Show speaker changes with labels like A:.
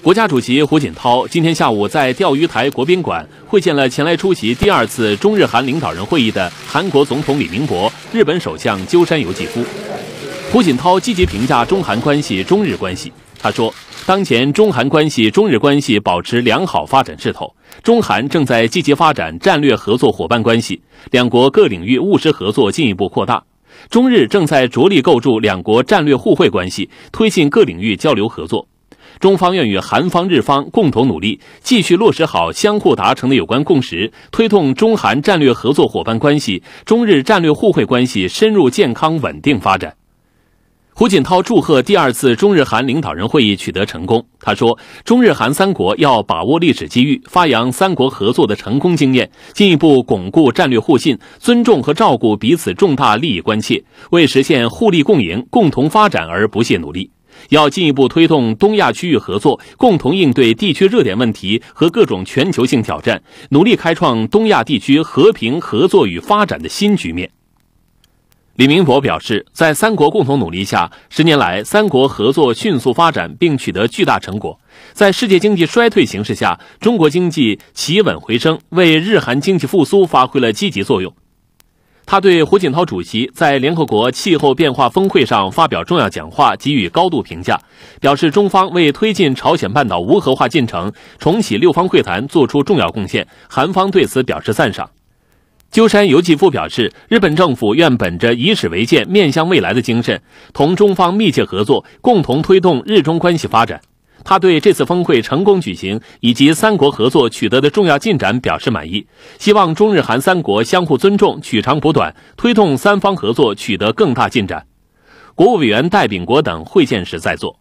A: 国家主席胡锦涛今天下午在钓鱼台国宾馆会见了前来出席第二次中日韩领导人会议的韩国总统李明博、日本首相鸠山由纪夫。胡锦涛积极评价中韩关系、中日关系。他说，当前中韩关系、中日关系保持良好发展势头，中韩正在积极发展战略合作伙伴关系，两国各领域务实合作进一步扩大。中日正在着力构筑两国战略互惠关系，推进各领域交流合作。中方愿与韩方、日方共同努力，继续落实好相互达成的有关共识，推动中韩战略合作伙伴关系、中日战略互惠关系深入健康稳定发展。胡锦涛祝贺第二次中日韩领导人会议取得成功。他说，中日韩三国要把握历史机遇，发扬三国合作的成功经验，进一步巩固战略互信，尊重和照顾彼此重大利益关切，为实现互利共赢、共同发展而不懈努力。要进一步推动东亚区域合作，共同应对地区热点问题和各种全球性挑战，努力开创东亚地区和平、合作与发展的新局面。李明博表示，在三国共同努力下，十年来三国合作迅速发展并取得巨大成果。在世界经济衰退形势下，中国经济企稳回升，为日韩经济复苏发挥了积极作用。他对胡锦涛主席在联合国气候变化峰会上发表重要讲话给予高度评价，表示中方为推进朝鲜半岛无核化进程、重启六方会谈作出重要贡献，韩方对此表示赞赏。鸠山由纪夫表示，日本政府愿本着以史为鉴、面向未来的精神，同中方密切合作，共同推动日中关系发展。他对这次峰会成功举行以及三国合作取得的重要进展表示满意，希望中日韩三国相互尊重、取长补短，推动三方合作取得更大进展。国务委员戴秉国等会见时在座。